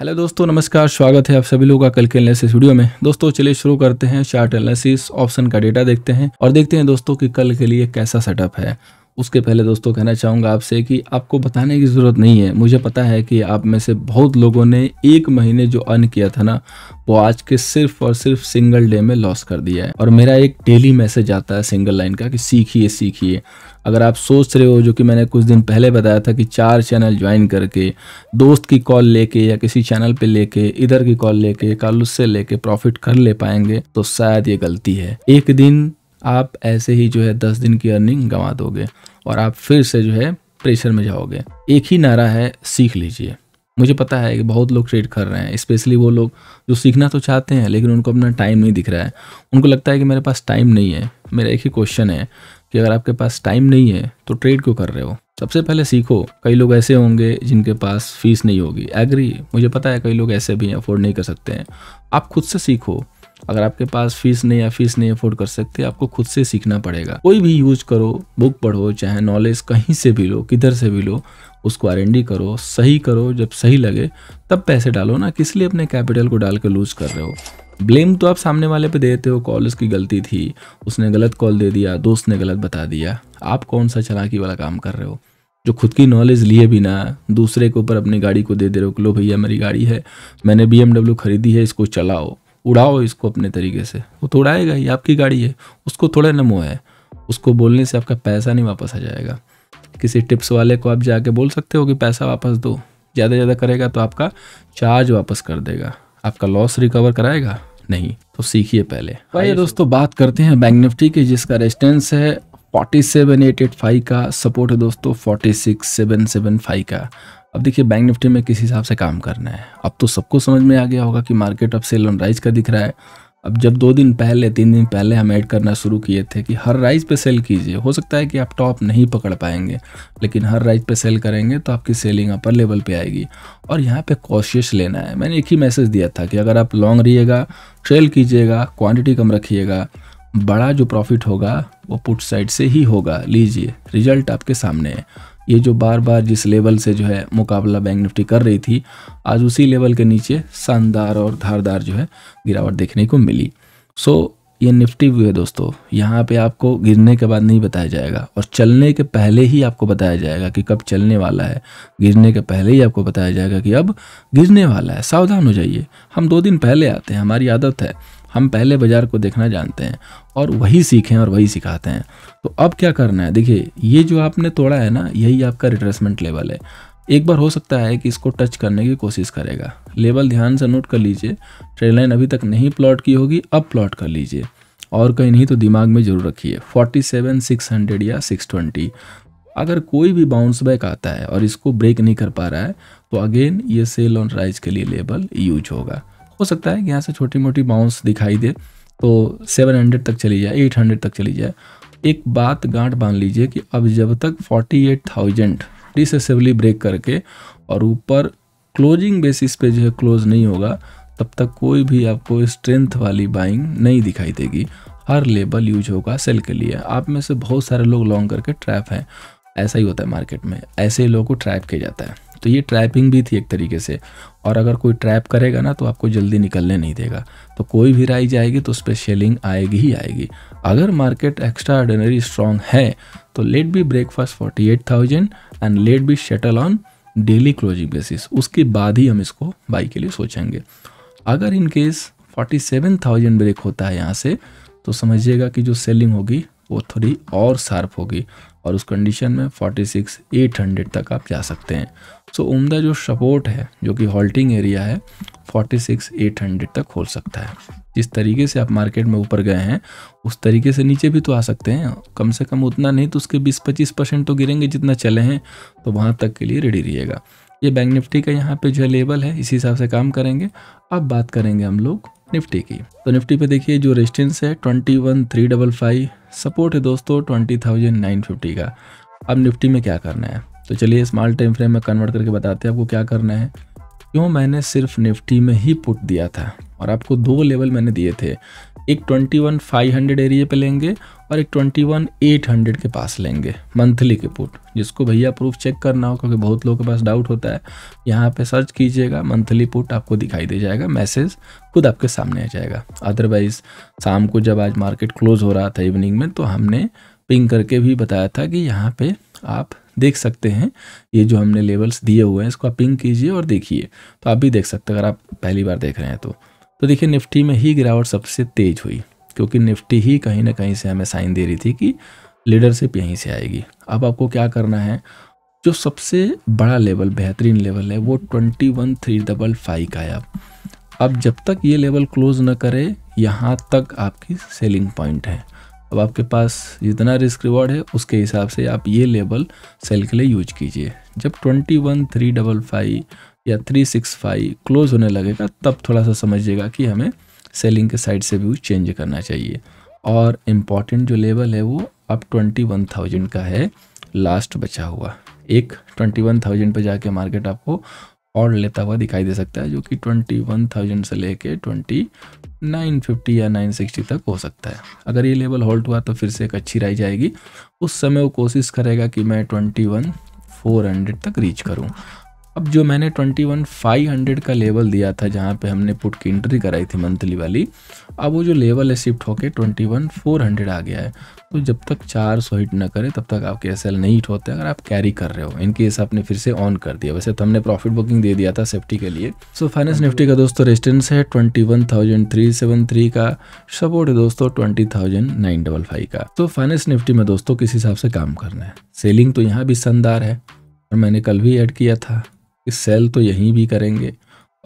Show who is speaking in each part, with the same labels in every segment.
Speaker 1: hello दोस्तों नमस्कार स्वागत है आप सभी लोगों का कल के एनालिसिस वीडियो में दोस्तों चलिए शुरू करते हैं चार्ट एनालिसिस ऑप्शन का डेटा देखते हैं और देखते हैं दोस्तों कि कल के लिए कैसा सेटअप है उसके पहले दोस्तों कहना चाहूँगा आपसे कि आपको बताने की ज़रूरत नहीं है मुझे पता है कि आप में से बहुत लोगों ने एक महीने जो अर्न किया था ना वो आज के सिर्फ और सिर्फ सिंगल डे में लॉस कर दिया है और मेरा एक डेली मैसेज आता है सिंगल लाइन का कि सीखिए सीखिए अगर आप सोच रहे हो जो कि मैंने कुछ दिन पहले बताया था कि चार चैनल ज्वाइन करके दोस्त की कॉल लेके या किसी चैनल पे लेके इधर की कॉल लेके कल उससे लेके प्रॉफिट कर ले पाएंगे तो शायद ये गलती है एक दिन आप ऐसे ही जो है दस दिन की अर्निंग गंवा दोगे और आप फिर से जो है प्रेशर में जाओगे एक ही नारा है सीख लीजिए मुझे पता है कि बहुत लोग ट्रेड कर रहे हैं स्पेशली वो लोग जो सीखना तो चाहते हैं लेकिन उनको अपना टाइम नहीं दिख रहा है उनको लगता है कि मेरे पास टाइम नहीं है मेरा एक ही क्वेश्चन है कि अगर आपके पास टाइम नहीं है तो ट्रेड क्यों कर रहे हो सबसे पहले सीखो कई लोग ऐसे होंगे जिनके पास फीस नहीं होगी एग्री मुझे पता है कई लोग ऐसे भी अफोर्ड नहीं कर सकते हैं आप खुद से सीखो अगर आपके पास फीस नहीं या फीस नहीं अफोर्ड कर सकते आपको खुद से सीखना पड़ेगा कोई भी यूज करो बुक पढ़ो चाहे नॉलेज कहीं से भी लो किधर से भी लो उसको आर करो सही करो जब सही लगे तब पैसे डालो ना किस लिए अपने कैपिटल को डाल कर लूज कर रहे हो ब्लेम तो आप सामने वाले पे देते हो कॉल उसकी गलती थी उसने गलत कॉल दे दिया दोस्त ने गलत बता दिया आप कौन सा चलाकी वाला काम कर रहे हो जो खुद की नॉलेज लिए बिना दूसरे के ऊपर अपनी गाड़ी को दे दे रहे हो कि लो भैया मेरी गाड़ी है मैंने बी खरीदी है इसको चलाओ उड़ाओ इसको अपने तरीके से वो तो उड़ाएगा ही आपकी गाड़ी है उसको थोड़ा नमो है उसको बोलने से आपका पैसा नहीं वापस आ जाएगा किसी टिप्स वाले को आप जाके बोल सकते हो कि पैसा वापस दो ज़्यादा ज़्यादा करेगा तो आपका चार्ज वापस कर देगा आपका लॉस रिकवर कराएगा नहीं तो सीखिए पहले भाई दोस्तों बात करते हैं बैंक निफ्टी की जिसका रेजिस्टेंस है forty seven eight eight five का सपोर्ट है दोस्तों forty six seven seven five का अब देखिए बैंक निफ्टी में किस हिसाब से काम करना है अब तो सबको समझ में आ गया होगा कि मार्केट अब सेल ऑन राइज का दिख रहा है अब जब दो दिन पहले तीन दिन पहले हम ऐड करना शुरू किए थे कि हर राइज पे सेल कीजिए हो सकता है कि आप टॉप नहीं पकड़ पाएंगे लेकिन हर राइज पे सेल करेंगे तो आपकी सेलिंग अपर लेवल पे आएगी और यहाँ पे कॉशियस लेना है मैंने एक ही मैसेज दिया था कि अगर आप लॉन्ग रहिएगा ट्रेल कीजिएगा क्वांटिटी कम रखिएगा बड़ा जो प्रॉफिट होगा वो पुट साइड से ही होगा लीजिए रिजल्ट आपके सामने है ये जो बार बार जिस लेवल से जो है मुकाबला बैंक निफ्टी कर रही थी आज उसी लेवल के नीचे शानदार और धारदार जो है गिरावट देखने को मिली सो ये निफ्टी व्यू है दोस्तों यहाँ पे आपको गिरने के बाद नहीं बताया जाएगा और चलने के पहले ही आपको बताया जाएगा कि कब चलने वाला है गिरने के पहले ही आपको बताया जाएगा कि अब गिरने वाला है सावधान हो जाइए हम दो दिन पहले आते हैं हमारी आदत है हम पहले बाज़ार को देखना जानते हैं और वही सीखें और वही सिखाते हैं तो अब क्या करना है देखिए ये जो आपने तोड़ा है ना यही आपका रिट्रेसमेंट लेवल है एक बार हो सकता है कि इसको टच करने की कोशिश करेगा लेवल ध्यान से नोट कर लीजिए ट्रेड लाइन अभी तक नहीं प्लॉट की होगी अब प्लॉट कर लीजिए और कहीं नहीं तो दिमाग में जरूर रखिए फोर्टी सेवन सिक्स हंड्रेड या सिक्स ट्वेंटी अगर कोई भी बाउंस बैक आता है और इसको ब्रेक नहीं कर पा रहा है तो अगेन ये सेल ऑन राइज के लिए लेबल यूज होगा हो सकता है कि यहाँ से छोटी मोटी बाउंस दिखाई दे तो 700 तक चली जाए 800 तक चली जाए एक बात गांठ बांध लीजिए कि अब जब तक 48,000 रिसेसिवली ब्रेक करके और ऊपर क्लोजिंग बेसिस पे जो है क्लोज नहीं होगा तब तक कोई भी आपको स्ट्रेंथ वाली बाइंग नहीं दिखाई देगी हर लेबल यूज होगा सेल के लिए आप में से बहुत सारे लोग लॉन्ग करके ट्रैप हैं ऐसा ही होता है मार्केट में ऐसे ही लोगों को ट्रैप किया जाता है तो ये ट्रैपिंग भी थी एक तरीके से और अगर कोई ट्रैप करेगा ना तो आपको जल्दी निकलने नहीं देगा तो कोई भी राई जाएगी तो उस पर शेलिंग आएगी ही आएगी अगर मार्केट एक्स्ट्रा ऑर्डिनरी स्ट्रॉन्ग है तो let be breakfast forty eight thousand and let be shuttle on daily closing basis उसके बाद ही हम इसको बाई के लिए सोचेंगे अगर in case forty seven thousand break होता है यहाँ से तो समझिएगा कि जो सेलिंग होगी वो थोड़ी और शार्प होगी और उस कंडीशन में 800 तक आप जा सकते हैं सो उम्दा जो सपोर्ट है जो कि हॉल्टिंग एरिया है 800 तक खोल सकता है जिस तरीके से आप मार्केट में ऊपर गए हैं उस तरीके से नीचे भी तो आ सकते हैं कम से कम उतना नहीं तो उसके 20-25 परसेंट तो गिरेंगे जितना चले हैं तो वहाँ तक के लिए रेडी रहिएगा ये बैंक निफ्टी का यहाँ पे जो है लेवल है इसी हिसाब से काम करेंगे अब बात करेंगे हम लोग निफ्टी की तो निफ्टी पे देखिए जो रेजिस्टेंस है twenty one three double five support है दोस्तों ट्वेंटी थाउजेंड नाइन फिफ्टी का अब निफ्टी में क्या करना है तो चलिए स्मॉल टाइम फ्रेम में कन्वर्ट करके बताते हैं आपको क्या करना है क्यों मैंने सिर्फ निफ्टी में ही पुट दिया था और आपको दो लेवल मैंने दिए थे एक twenty one five hundred area पे लेंगे और एक ट्वेंटी वन एट हंड्रेड के पास लेंगे मंथली के पुट जिसको भैया प्रूफ चेक करना हो क्योंकि बहुत लोगों के पास डाउट होता है यहाँ पे सर्च कीजिएगा मंथली पुट आपको दिखाई दे जाएगा मैसेज खुद आपके सामने आ जाएगा अदरवाइज शाम को जब आज मार्केट क्लोज हो रहा था इवनिंग में तो हमने पिंग करके भी बताया था कि यहाँ पे आप देख सकते हैं ये जो हमने लेवल्स दिए हुए हैं इसको आप पिंग कीजिए और देखिए तो आप भी देख सकते हैं अगर आप पहली बार देख रहे हैं तो तो देखिए निफ्टी में ही गिरावट सबसे तेज हुई क्योंकि निफ्टी ही कहीं ना कहीं से हमें साइन दे रही थी कि लीडरशिप यहीं से आएगी अब आपको क्या करना है जो सबसे बड़ा लेवल बेहतरीन लेवल है वो twenty one three double five का है अब अब जब तक ये लेवल क्लोज न करे यहाँ तक आपकी सेलिंग पॉइंट है अब आपके पास जितना रिस्क रिवॉर्ड है उसके हिसाब से आप ये लेवल सेल के लिए यूज कीजिए जब twenty one three double five या थ्री सिक्स फाइव क्लोज होने लगेगा तब थोड़ा सा समझिएगा कि हमें सेलिंग के साइड से व्यू चेंज करना चाहिए और इम्पॉर्टेंट जो लेवल है वो अब ट्वेंटी वन थाउजेंड का है लास्ट बचा हुआ एक ट्वेंटी वन थाउजेंड पर जाके मार्केट आपको और लेता हुआ दिखाई दे सकता है जो कि ट्वेंटी वन थाउजेंड से लेके ट्वेंटी नाइन फिफ्टी या नाइन सिक्सटी तक हो सकता है अगर ये लेवल होल्ड हुआ तो फिर से एक अच्छी राय जाएगी उस समय वो कोशिश करेगा कि मैं ट्वेंटी वन फोर हंड्रेड तक रीच करूँ अब जो मैंने ट्वेंटी वन फाइव हंड्रेड का लेवल दिया था जहाँ पे हमने पुट की एंट्री कराई थी मंथली वाली अब वो जो लेवल है शिफ्ट होके ट्वेंटी वन फोर हंड्रेड आ गया है तो जब तक चार सौ हिट ना करे तब तक आपके एस एल नहीं हिट होते अगर आप कैरी कर रहे हो इनके केस आपने फिर से ऑन कर दिया वैसे तो हमने प्रॉफिट बुकिंग दे दिया था सेफ्टी के लिए सो फाइनेंस निफ्टी का दोस्तों रेजिस्टेंस है twenty one thousand three seven three का सपोर्ट है दोस्तों twenty thousand nine double five का तो फाइनेंस निफ्टी में दोस्तों किस हिसाब से काम करना है सेलिंग तो यहाँ भी शानदार है और मैंने कल भी ऐड किया था कि सेल तो यहीं भी करेंगे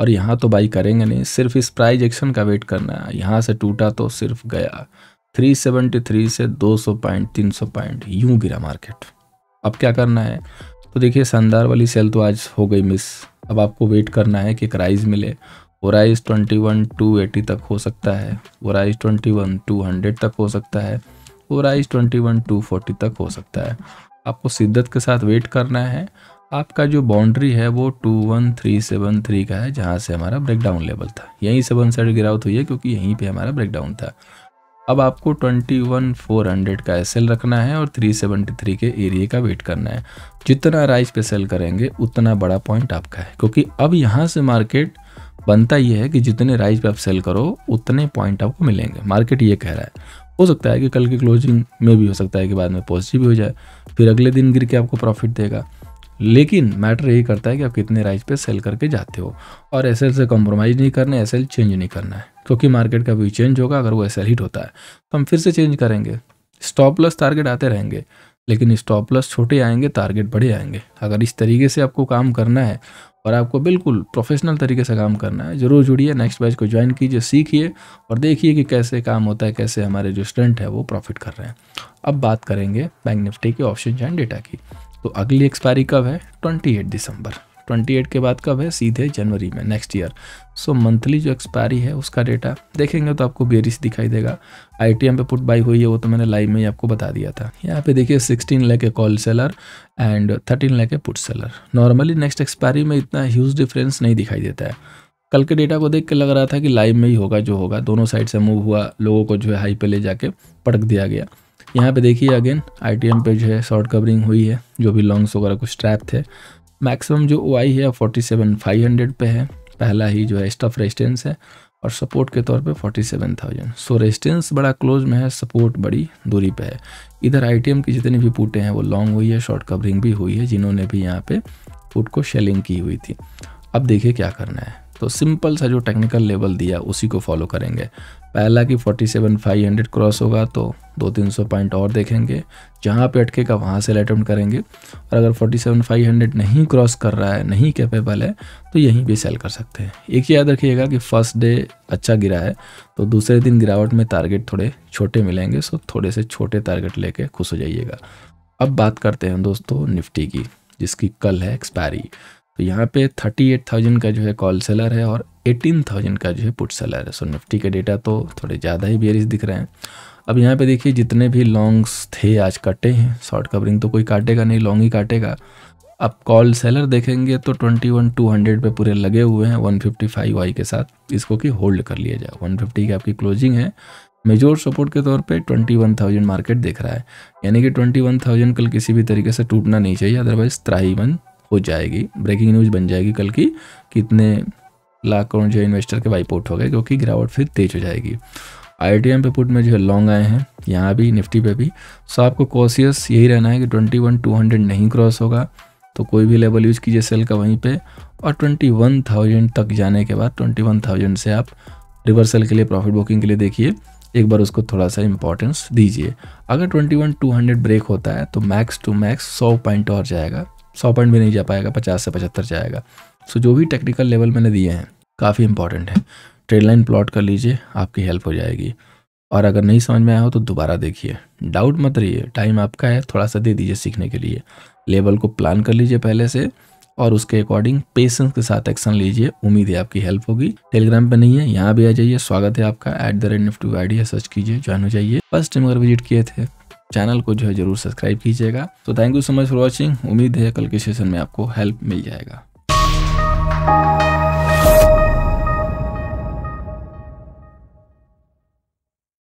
Speaker 1: और यहाँ तो बाई करेंगे नहीं सिर्फ इस प्राइज एक्शन का वेट करना है यहाँ से टूटा तो सिर्फ गया 373 से 200 पॉइंट 300 पॉइंट यूं गिरा मार्केट अब क्या करना है तो देखिए शानदार वाली सेल तो आज हो गई मिस अब आपको वेट करना है कि एक राइज मिले वो राइज ट्वेंटी तक हो सकता है वो राइज ट्वेंटी तक हो सकता है वो राइज ट्वेंटी तक हो सकता है आपको शिद्दत के साथ वेट करना है आपका जो बाउंड्री है वो two one three seven three का है जहाँ से हमारा ब्रेकडाउन लेवल था यहीं से वन साइड गिरावट हुई है क्योंकि यहीं पे हमारा ब्रेकडाउन था अब आपको ट्वेंटी वन फोर हंड्रेड का सेल रखना है और थ्री सेवनटी थ्री के एरिए का वेट करना है जितना राइज पे सेल करेंगे उतना बड़ा पॉइंट आपका है क्योंकि अब यहाँ से मार्केट बनता यह है कि जितने राइस पे आप सेल करो उतने पॉइंट आपको मिलेंगे मार्केट ये कह रहा है हो सकता है कि कल की क्लोजिंग में भी हो सकता है कि बाद में पॉजिटिव हो जाए फिर अगले दिन गिर के आपको प्रॉफिट देगा लेकिन मैटर यही करता है कि आप कितने राइज पे सेल करके जाते हो और एस से कॉम्प्रोमाइज़ नहीं करना है एस चेंज नहीं करना है क्योंकि मार्केट का व्यू चेंज होगा अगर वो एस हिट होता है तो हम फिर से चेंज करेंगे स्टॉप लॉस टारगेट आते रहेंगे लेकिन स्टॉप लॉस छोटे आएंगे टारगेट बड़े आएंगे अगर इस तरीके से आपको काम करना है और आपको बिल्कुल प्रोफेशनल तरीके से काम करना है जरूर जुड़िए नेक्स्ट बैच को ज्वाइन कीजिए सीखिए और देखिए कि कैसे काम होता है कैसे हमारे जो स्टूडेंट है वो प्रॉफिट कर रहे हैं अब बात करेंगे बैंक निफ्टी के ऑप्शन एंड डेटा की तो अगली एक्सपायरी कब है ट्वेंटी एट दिसंबर ट्वेंटी एट के बाद कब है सीधे जनवरी में नेक्स्ट ईयर सो मंथली जो एक्सपायरी है उसका डेटा देखेंगे तो आपको बेरिस दिखाई देगा आई टी एम पे पुट बाई हुई है वो तो मैंने लाइव में ही आपको बता दिया था यहाँ पे देखिए सिक्सटीन लैक है call seller and thirteen lakh put seller normally next expiry में इतना ह्यूज डिफरेंस नहीं दिखाई देता है कल के डेटा को देख के लग रहा था कि लाइव में ही होगा जो होगा दोनों साइड से मूव हुआ लोगों को जो है हाई पे ले जाके पटक दिया गया यहाँ पे देखिए अगेन आई जो है शॉर्ट कवरिंग हुई है जो भी लॉन्ग्स वगैरह कुछ ट्रैप थे मैक्सिमम जो ओ है फोर्टी सेवन फाइव हंड्रेड पे है पहला ही जो है स्टफ रेजिस्टेंस है और सपोर्ट के तौर पे थाउजेंड सो रेजिस्टेंस बड़ा क्लोज में है सपोर्ट बड़ी दूरी पे है इधर आई की जितनी भी पुटें हैं वो लॉन्ग हुई है शॉर्ट कवरिंग भी हुई है जिन्होंने भी यहाँ पे पुट को शेलिंग की हुई थी अब देखिए क्या करना है तो सिंपल सा जो टेक्निकल लेवल दिया उसी को फॉलो करेंगे पहला कि 47,500 क्रॉस होगा तो दो तीन सौ पॉइंट और देखेंगे जहाँ पे अटकेगा वहाँ से अटैम्प्ट करेंगे और अगर 47,500 नहीं क्रॉस कर रहा है नहीं कैपेबल है तो यहीं पे सेल कर सकते हैं एक याद रखिएगा कि फर्स्ट डे अच्छा गिरा है तो दूसरे दिन गिरावट में टारगेट थोड़े छोटे मिलेंगे सो थोड़े से छोटे टारगेट ले खुश हो जाइएगा अब बात करते हैं दोस्तों निफ्टी की जिसकी कल है एक्सपायरी तो यहाँ पे थाउजेंड का जो है कॉल सेलर है और एटीन थाउजेंड का जो है पुट सेलर है सो निफ्टी के डेटा तो थोड़े ज़्यादा ही बेरिस दिख रहे हैं अब यहाँ पे देखिए जितने भी लॉन्ग्स थे आज कटे हैं शॉर्ट कवरिंग तो कोई काटेगा नहीं लॉन्ग ही काटेगा अब कॉल सेलर देखेंगे तो ट्वेंटी वन टू हंड्रेड पर पूरे लगे हुए हैं वन फिफ्टी फाइव वाई के साथ इसको कि होल्ड कर लिया जाए वन फिफ्टी की आपकी क्लोजिंग है मेजोर सपोर्ट के तौर पे थाउजेंड मार्केट देख रहा है यानी कि ट्वेंटी वन थाउजेंड कल किसी भी तरीके से टूटना नहीं चाहिए अदरवाइज वन हो जाएगी ब्रेकिंग न्यूज़ बन जाएगी कल की कितने लाख करोड़ जो इन्वेस्टर के वाइप आउट हो गए क्योंकि गिरावट फिर तेज हो जाएगी आई टी एम पे पुट में जो है लॉन्ग आए हैं यहाँ भी निफ्टी पे भी सो आपको कॉशियस यही रहना है कि ट्वेंटी वन टू हंड्रेड नहीं क्रॉस होगा तो कोई भी लेवल यूज़ कीजिए सेल का वहीं पे और ट्वेंटी वन थाउजेंड तक जाने के बाद ट्वेंटी वन थाउजेंड से आप रिवर्सल के लिए प्रॉफिट बुकिंग के लिए देखिए एक बार उसको थोड़ा सा इंपॉर्टेंस दीजिए अगर twenty one two hundred break होता है तो मैक्स टू मैक्स सौ पॉइंट और जाएगा सौ पॉइंट भी नहीं जा पाएगा पचास से पचहत्तर जाएगा सो जो भी टेक्निकल लेवल मैंने दिए हैं काफ़ी इंपॉर्टेंट है ट्रेड लाइन प्लॉट कर लीजिए आपकी हेल्प हो जाएगी और अगर नहीं समझ में आया हो तो दोबारा देखिए डाउट मत रहिए टाइम आपका है थोड़ा सा दे दीजिए सीखने के लिए लेवल को प्लान कर लीजिए पहले से और उसके अकॉर्डिंग पेशेंस के साथ एक्शन लीजिए उम्मीद है आपकी हेल्प होगी टेलीग्राम पे नहीं है यहाँ भी आ जाइए स्वागत है आपका at the rate Nifty idea search कीजिए ज्वाइन हो जाइए फर्स्ट टाइम अगर विजिट किए थे चैनल को जो है जरूर सब्सक्राइब कीजिएगा तो thank you so much for watching उम्मीद है कल के सेशन में आपको हेल्प मिल जाएगा